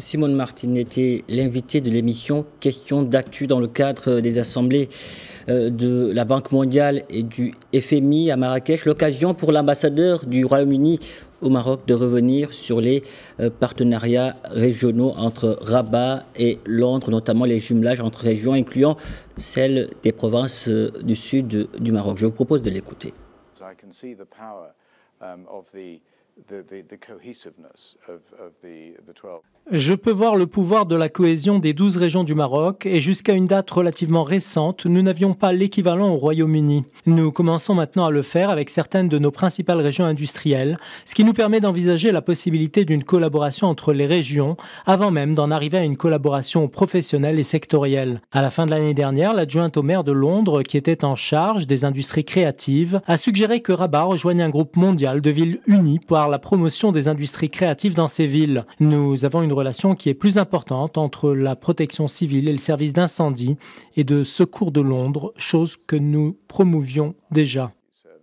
Simone Martin était l'invité de l'émission Questions d'actu dans le cadre des assemblées euh, de la Banque mondiale et du FMI à Marrakech, l'occasion pour l'ambassadeur du Royaume-Uni au Maroc de revenir sur les euh, partenariats régionaux entre Rabat et Londres, notamment les jumelages entre régions, incluant celles des provinces euh, du sud du Maroc. Je vous propose de l'écouter. Je peux voir le pouvoir de la cohésion des 12 régions du Maroc et jusqu'à une date relativement récente, nous n'avions pas l'équivalent au Royaume-Uni. Nous commençons maintenant à le faire avec certaines de nos principales régions industrielles, ce qui nous permet d'envisager la possibilité d'une collaboration entre les régions avant même d'en arriver à une collaboration professionnelle et sectorielle. À la fin de l'année dernière, l'adjointe au maire de Londres, qui était en charge des industries créatives, a suggéré que Rabat rejoigne un groupe mondial de villes unies pour par la promotion des industries créatives dans ces villes. Nous avons une relation qui est plus importante entre la protection civile et le service d'incendie et de secours de Londres, chose que nous promouvions déjà.